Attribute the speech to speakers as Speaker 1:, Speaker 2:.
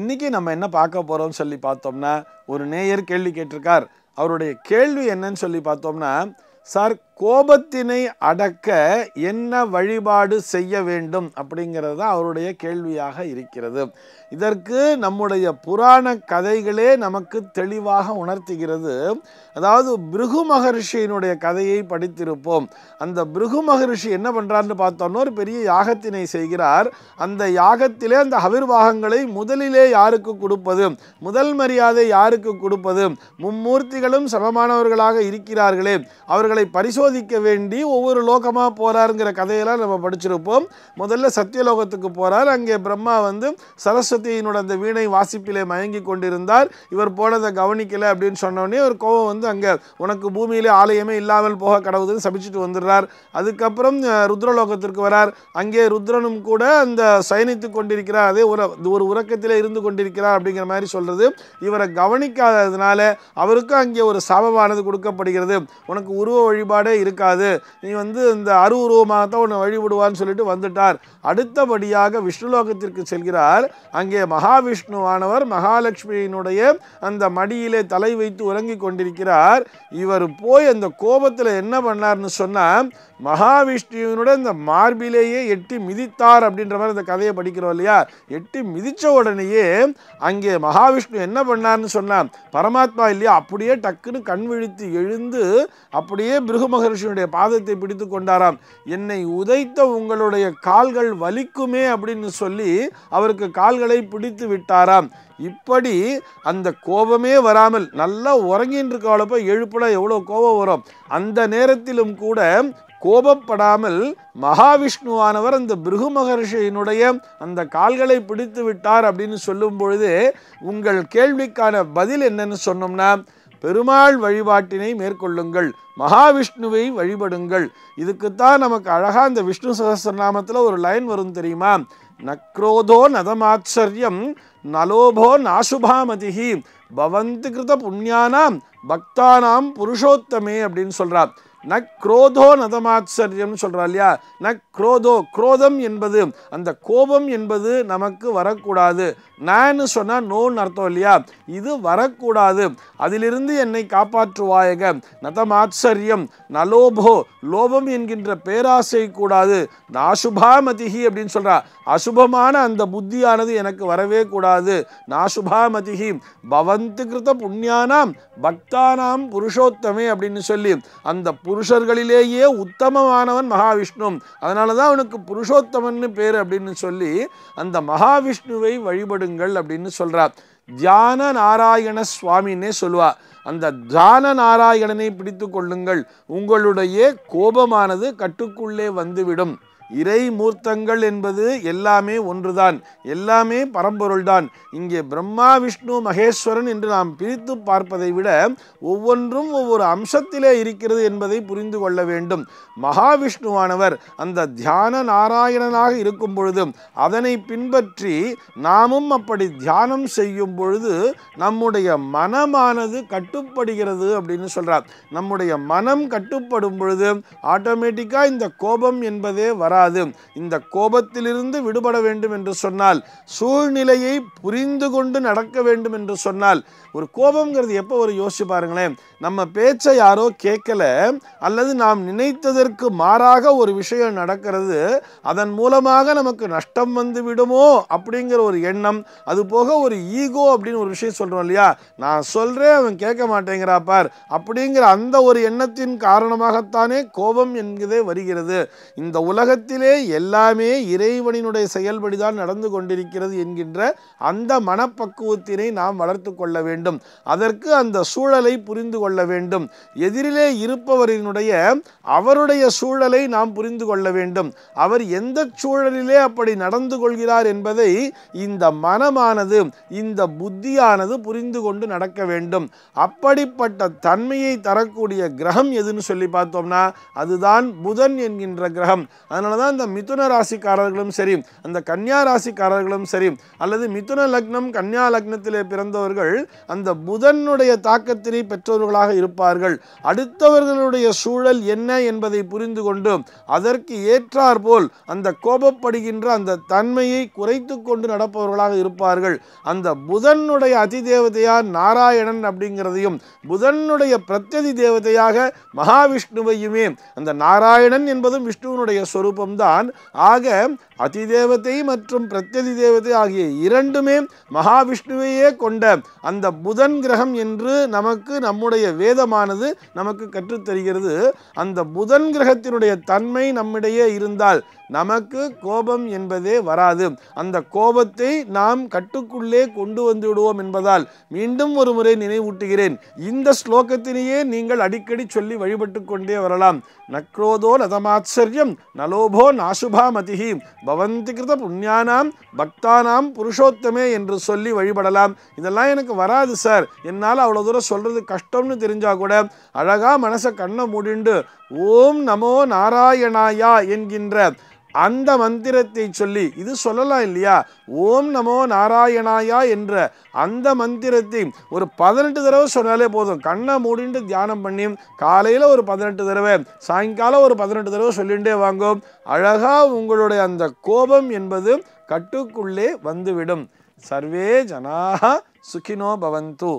Speaker 1: இன்றைக்கி நம்ம என்ன பார்க்க போகிறோம்னு சொல்லி பார்த்தோம்னா ஒரு நேயர் கேள்வி கேட்டிருக்கார் அவருடைய கேள்வி என்னன்னு சொல்லி பார்த்தோம்னா சார் கோபத்தினை அடக்க என்ன வழிபாடு செய்ய வேண்டும் அப்படிங்கிறது அவருடைய கேள்வியாக இருக்கிறது இதற்கு நம்முடைய புராண கதைகளே நமக்கு தெளிவாக உணர்த்துகிறது அதாவது பிருகு மகர்ஷியினுடைய கதையை படித்திருப்போம் அந்த பிருகு மகர்ஷி என்ன பண்ணுறான்னு பார்த்தோம்னா ஒரு பெரிய யாகத்தினை செய்கிறார் அந்த யாகத்திலே அந்த அவிர்வாகங்களை முதலிலே யாருக்கு கொடுப்பது முதல் மரியாதை யாருக்கு கொடுப்பது மும்மூர்த்திகளும் சமமானவர்களாக இருக்கிறார்களே அவர்களை பரிசோதி சம்பாதிக்க வேண்டி ஒவ்வொரு லோகமாக போகிறாருங்கிற கதையெல்லாம் நம்ம படிச்சிருப்போம் முதல்ல சத்தியலோகத்துக்கு போகிறார் அங்கே பிரம்மா வந்து சரஸ்வதியினோட அந்த வீணை வாசிப்பிலே மயங்கி கொண்டிருந்தார் இவர் போனதை கவனிக்கலை அப்படின்னு சொன்னோடனே ஒரு கோவம் வந்து அங்கே உனக்கு பூமியிலே ஆலயமே இல்லாமல் போக கடவுதுன்னு சபிச்சுட்டு வந்துடுறார் அதுக்கப்புறம் ருத்ரலோகத்திற்கு வரார் அங்கே ருத்ரனும் கூட அந்த சயனித்து கொண்டிருக்கிறார் அதே ஒரு ஒரு உறக்கத்திலே இருந்து கொண்டிருக்கிறார் அப்படிங்கிற மாதிரி சொல்கிறது இவரை கவனிக்காததுனால அவருக்கும் அங்கே ஒரு சாபமானது கொடுக்கப்படுகிறது உனக்கு உருவ வழிபாடு வரவே இருக்காது நீ வந்து இந்த அருவுருவமாகத்தான் உன்னை வழிபடுவான்னு சொல்லிட்டு வந்துட்டார் அடுத்தபடியாக விஷ்ணுலோகத்திற்கு செல்கிறார் அங்கே மகாவிஷ்ணுவானவர் மகாலட்சுமியினுடைய அந்த மடியிலே தலை வைத்து உறங்கி கொண்டிருக்கிறார் இவர் போய் அந்த கோபத்தில் என்ன பண்ணார்னு சொன்னால் மகாவிஷ்ணுவினுடைய இந்த மார்பிலேயே எட்டி மிதித்தார் அப்படின்ற மாதிரி இந்த கதையை படிக்கிறோம் இல்லையா எட்டி மிதித்த உடனேயே அங்கே மகாவிஷ்ணு என்ன பண்ணார்னு சொன்னால் பரமாத்மா இல்லையா அப்படியே டக்குன்னு கண் விழித்து எழுந்து அப்படியே பிருகுமக மகர்ஷியுடைய பாதத்தை பிடித்து கொண்டாராம் என்னை உதைத்த உங்களுடைய கால்கள் வலிக்குமே அப்படின்னு சொல்லி அவருக்கு கால்களை பிடித்து விட்டாராம் இப்படி அந்த கோபமே வராமல் நல்லா உறங்கின்னு இருக்கவளை எழுப்பட எவ்வளோ கோபம் வரும் அந்த நேரத்திலும் கூட கோபப்படாமல் மகாவிஷ்ணுவானவர் அந்த பிருகு மகர்ஷியினுடைய அந்த கால்களை பிடித்து விட்டார் அப்படின்னு சொல்லும் பொழுது உங்கள் கேள்விக்கான பதில் என்னன்னு சொன்னோம்னா பெருமாள் வழிபாட்டினை மேற்கொள்ளுங்கள் மகாவிஷ்ணுவை வழிபடுங்கள் இதுக்குத்தான் நமக்கு அழகாக இந்த விஷ்ணு சகசிரநாமத்தில் ஒரு லைன் வரும் தெரியுமா நக்ரோதோ நதமாச்சரியம் நலோபோ நாசுபாமதிகி பவந்து கிருத புண்ணியானாம் பக்தானாம் புருஷோத்தமே அப்படின்னு சொல்கிறார் ந குரோதோ நதமாச்சரியம்னு சொல்கிறா இல்லையா ந குரோதோ குரோதம் என்பது அந்த கோபம் என்பது நமக்கு வரக்கூடாது நான்னு சொன்னால் நோன்னு அர்த்தம் இல்லையா இது வரக்கூடாது அதிலிருந்து என்னை காப்பாற்றுவாயக நதமாச்சரியம் நலோபோ லோபம் என்கின்ற பேராசை கூடாது நாசுபாமதிகி அப்படின்னு சொல்கிறா அசுபமான அந்த புத்தியானது எனக்கு வரவே கூடாது நாசுபாமதிகி பவன் பந்து புண்ணியானாம் பக்தானாம் புருஷோத்தமே அப்படின்னு சொல்லி அந்த புருஷர்களிலேயே உத்தமமானவன் மகாவிஷ்ணு அதனால தான் அவனுக்கு புருஷோத்தமன் பேர் அப்படின்னு சொல்லி அந்த மகாவிஷ்ணுவை வழிபடுங்கள் அப்படின்னு சொல்கிறார் தியான நாராயண சுவாமின்னே சொல்லுவா அந்த தியான நாராயணனை பிடித்து கொள்ளுங்கள் உங்களுடைய கோபமானது கட்டுக்குள்ளே வந்துவிடும் இறை மூர்த்தங்கள் என்பது எல்லாமே ஒன்றுதான் எல்லாமே பரம்பொருள்தான் இங்கே பிரம்மா விஷ்ணு மகேஸ்வரன் என்று நாம் பிரித்து பார்ப்பதை விட ஒவ்வொன்றும் ஒவ்வொரு அம்சத்திலே இருக்கிறது என்பதை புரிந்து கொள்ள வேண்டும் மகாவிஷ்ணுவானவர் அந்த தியான நாராயணனாக இருக்கும் பொழுது அதனை பின்பற்றி நாமும் அப்படி தியானம் செய்யும் பொழுது நம்முடைய மனமானது கட்டுப்படுகிறது அப்படின்னு சொல்கிறார் நம்முடைய மனம் கட்டுப்படும் பொழுது ஆட்டோமேட்டிக்காக இந்த கோபம் என்பதே வரா கூடாது இந்த கோபத்திலிருந்து விடுபட வேண்டும் என்று சொன்னால் சூழ்நிலையை புரிந்து கொண்டு நடக்க வேண்டும் என்று சொன்னால் ஒரு கோபங்கிறது எப்போ ஒரு யோசிச்சு பாருங்களேன் நம்ம பேச்சை யாரோ கேட்கல அல்லது நாம் நினைத்ததற்கு மாறாக ஒரு விஷயம் நடக்கிறது அதன் மூலமாக நமக்கு நஷ்டம் வந்து விடுமோ அப்படிங்கிற ஒரு எண்ணம் அது போக ஒரு ஈகோ அப்படின்னு ஒரு விஷயம் சொல்கிறோம் இல்லையா நான் சொல்கிறேன் அவன் கேட்க மாட்டேங்கிறா பார் அப்படிங்கிற அந்த ஒரு எண்ணத்தின் காரணமாகத்தானே கோபம் என்கிறதே வருகிறது இந்த உலகத்தில் உலகத்திலே எல்லாமே இறைவனினுடைய செயல்படிதான் நடந்து கொண்டிருக்கிறது என்கின்ற அந்த மனப்பக்குவத்தினை நாம் வளர்த்து கொள்ள வேண்டும் அதற்கு அந்த சூழலை புரிந்து கொள்ள வேண்டும் எதிரிலே இருப்பவரினுடைய அவருடைய சூழலை நாம் புரிந்து கொள்ள வேண்டும் அவர் எந்த சூழலிலே அப்படி நடந்து கொள்கிறார் என்பதை இந்த மனமானது இந்த புத்தியானது புரிந்து கொண்டு நடக்க வேண்டும் அப்படிப்பட்ட தன்மையை தரக்கூடிய கிரகம் எதுன்னு சொல்லி பார்த்தோம்னா அதுதான் புதன் என்கின்ற கிரகம் அதனால தான் அந்த மிதுன ராசிக்காரர்களும் சரி அந்த கன்னியா ராசிக்காரர்களும் சரி அல்லது மிதுன லக்னம் கன்னியா லக்னத்திலே பிறந்தவர்கள் அந்த புதனுடைய தாக்கத்தினை பெற்றவர்களாக இருப்பார்கள் அடுத்தவர்களுடைய சூழல் என்ன என்பதை புரிந்து கொண்டு அதற்கு ஏற்றார் போல் அந்த கோபப்படுகின்ற அந்த தன்மையை குறைத்து கொண்டு நடப்பவர்களாக இருப்பார்கள் அந்த புதனுடைய அதிதேவதையார் நாராயணன் அப்படிங்கிறதையும் புதனுடைய பிரத்யதி தேவதையாக மகாவிஷ்ணுவையுமே அந்த நாராயணன் என்பதும் விஷ்ணுவனுடைய சொரூபம் சங்கல்பம்தான் ஆக அதிதேவதை மற்றும் பிரத்யதி தேவதை ஆகிய இரண்டுமே மகாவிஷ்ணுவையே கொண்ட அந்த புதன் கிரகம் என்று நமக்கு நம்முடைய வேதமானது நமக்கு கற்றுத்தருகிறது அந்த புதன் கிரகத்தினுடைய தன்மை நம்மிடையே இருந்தால் நமக்கு கோபம் என்பதே வராது அந்த கோபத்தை நாம் கட்டுக்குள்ளே கொண்டு வந்து விடுவோம் என்பதால் மீண்டும் ஒரு முறை நினைவூட்டுகிறேன் இந்த ஸ்லோகத்தினையே நீங்கள் அடிக்கடி சொல்லி வழிபட்டு கொண்டே வரலாம் நக்ரோதோ நதமாச்சரியம் நலோ சுபோ நாசுபா மதிஹி பவந்தி கிருத புண்ணியானாம் பக்தானாம் புருஷோத்தமே என்று சொல்லி வழிபடலாம் இதெல்லாம் எனக்கு வராது சார் என்னால் அவ்வளோ தூரம் சொல்கிறது கஷ்டம்னு தெரிஞ்சால் கூட அழகாக மனசை கண்ணை மூடிண்டு ஓம் நமோ நாராயணாயா என்கின்ற அந்த மந்திரத்தை சொல்லி இது சொல்லலாம் இல்லையா ஓம் நமோ நாராயணாயா என்ற அந்த மந்திரத்தை ஒரு பதினெட்டு தடவை சொன்னாலே போதும் கண்ணை மூடிட்டு தியானம் பண்ணி காலையில் ஒரு பதினெட்டு தடவை சாயங்காலம் ஒரு பதினெட்டு தடவை சொல்லிகிட்டே வாங்கும் அழகாக உங்களுடைய அந்த கோபம் என்பது கட்டுக்குள்ளே வந்துவிடும் சர்வே ஜனாக சுகினோ பவந்து